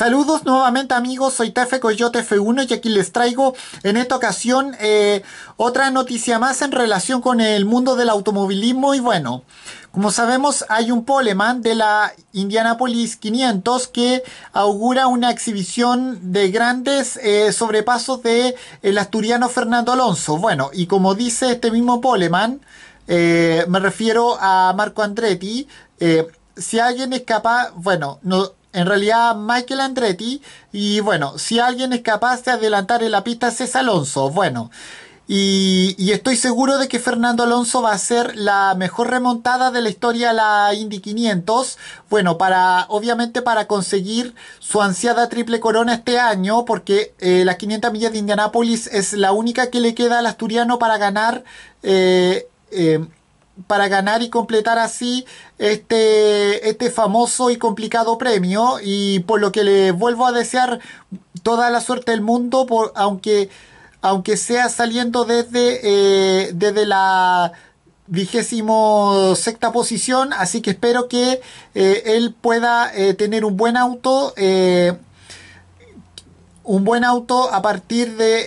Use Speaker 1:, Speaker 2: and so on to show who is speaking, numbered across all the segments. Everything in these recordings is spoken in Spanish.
Speaker 1: Saludos nuevamente amigos, soy Tefe Coyote F1 y aquí les traigo en esta ocasión eh, otra noticia más en relación con el mundo del automovilismo y bueno, como sabemos hay un poleman de la Indianapolis 500 que augura una exhibición de grandes eh, sobrepasos de el asturiano Fernando Alonso. Bueno, y como dice este mismo poleman, eh, me refiero a Marco Andretti, si alguien es capaz, bueno, no en realidad, Michael Andretti. Y bueno, si alguien es capaz de adelantar en la pista es Alonso. Bueno. Y, estoy seguro de que Fernando Alonso va a ser la mejor remontada de la historia a la Indy 500. Bueno, para, obviamente para conseguir su ansiada triple corona este año, porque la eh, las 500 millas de Indianápolis es la única que le queda al asturiano para ganar. Eh, eh para ganar y completar así este, este famoso y complicado premio y por lo que le vuelvo a desear toda la suerte del mundo, por, aunque, aunque sea saliendo desde, eh, desde la vigésimo sexta posición, así que espero que eh, él pueda eh, tener un buen auto un buen auto a partir de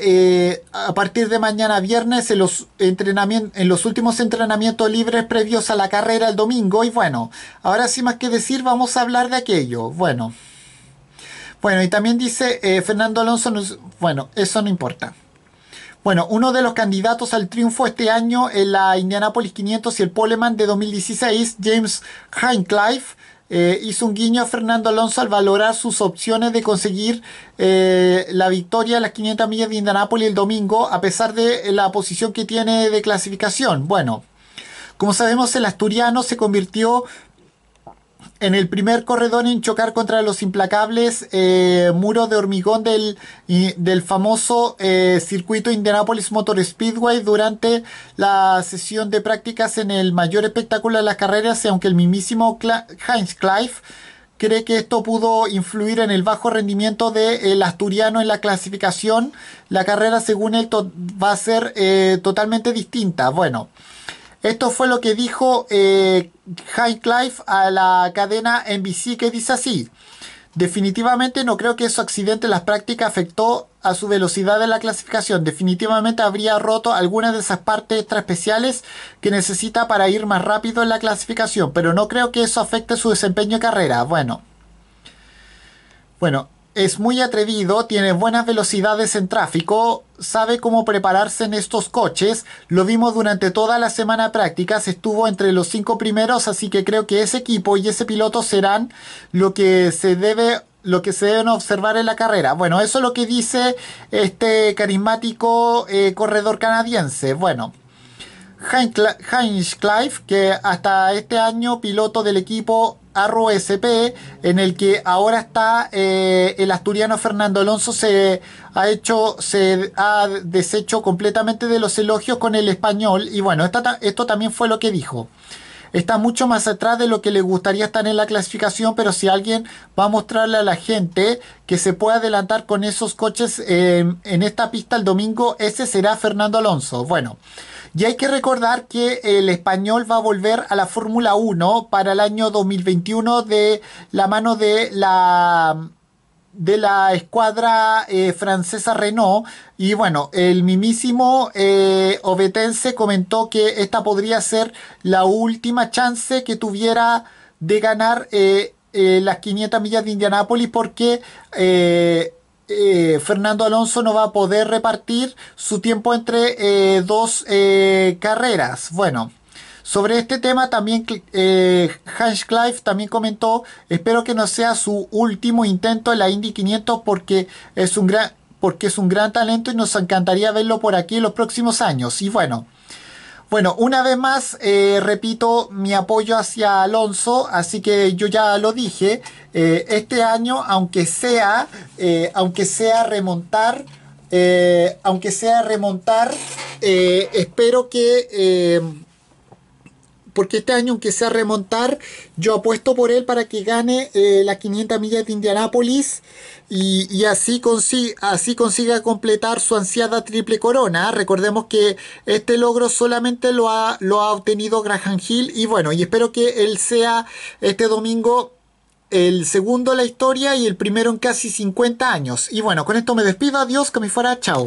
Speaker 1: eh, a partir de mañana viernes en los en los últimos entrenamientos libres previos a la carrera el domingo y bueno ahora sí más que decir vamos a hablar de aquello bueno bueno y también dice eh, Fernando Alonso bueno eso no importa bueno, uno de los candidatos al triunfo este año en la Indianapolis 500 y el Poleman de 2016, James Hincliffe, eh, hizo un guiño a Fernando Alonso al valorar sus opciones de conseguir eh, la victoria en las 500 millas de Indianápolis el domingo, a pesar de la posición que tiene de clasificación. Bueno, como sabemos, el asturiano se convirtió en el primer corredor en chocar contra los implacables eh, muro muros de hormigón del, del famoso eh, circuito Indianapolis Motor Speedway durante la sesión de prácticas en el mayor espectáculo de las carreras, aunque el mismísimo Heinz Clive cree que esto pudo influir en el bajo rendimiento del asturiano en la clasificación, la carrera según él va a ser eh, totalmente distinta. Bueno. Esto fue lo que dijo eh, Clive a la cadena NBC que dice así. Definitivamente no creo que su accidente en las prácticas afectó a su velocidad en la clasificación. Definitivamente habría roto algunas de esas partes extra especiales que necesita para ir más rápido en la clasificación, pero no creo que eso afecte su desempeño de carrera. Bueno. Bueno, es muy atrevido, tiene buenas velocidades en tráfico, sabe cómo prepararse en estos coches. Lo vimos durante toda la semana práctica, Se estuvo entre los cinco primeros, así que creo que ese equipo y ese piloto serán lo que se debe lo que se deben observar en la carrera. Bueno, eso es lo que dice este carismático eh, corredor canadiense. Bueno, Heinz Clive, que hasta este año piloto del equipo Arro en el que ahora está eh, el asturiano Fernando Alonso se ha hecho, se ha deshecho completamente de los elogios con el español. Y bueno, esto también fue lo que dijo está mucho más atrás de lo que le gustaría estar en la clasificación, pero si alguien va a mostrarle a la gente que se puede adelantar con esos coches eh, en esta pista el domingo, ese será Fernando Alonso. Bueno, y hay que recordar que el español va a volver a la Fórmula 1 para el año 2021 de la mano de la de la escuadra eh, francesa Renault. Y bueno, el mimísimo eh, Obetense comentó que esta podría ser la última chance que tuviera de ganar eh, las 500 millas de Indianápolis porque Fernando Alonso no va a poder repartir su tiempo entre dos carreras. Bueno. Sobre este tema también eh, Hans Clive también comentó, espero que no sea su último intento en la Indy 500 porque es un gran porque es un gran talento y nos encantaría verlo por aquí en los próximos años. Y bueno, bueno, una vez más, eh, repito mi apoyo hacia Alonso, así que yo ya lo dije, eh, este año, aunque sea, aunque sea remontar, aunque sea remontar, espero que porque este año, aunque sea remontar, yo apuesto por él para que gane la eh, las 500 millas de Indianápolis y, así, consiga, así consiga completar su ansiada triple corona. Recordemos que este logro solamente lo ha, lo ha obtenido Graham Hill y bueno, y espero que él sea este domingo el segundo en la historia y el primero en casi 50 años. Y bueno, con esto me despido, adiós, que me fuera, chao.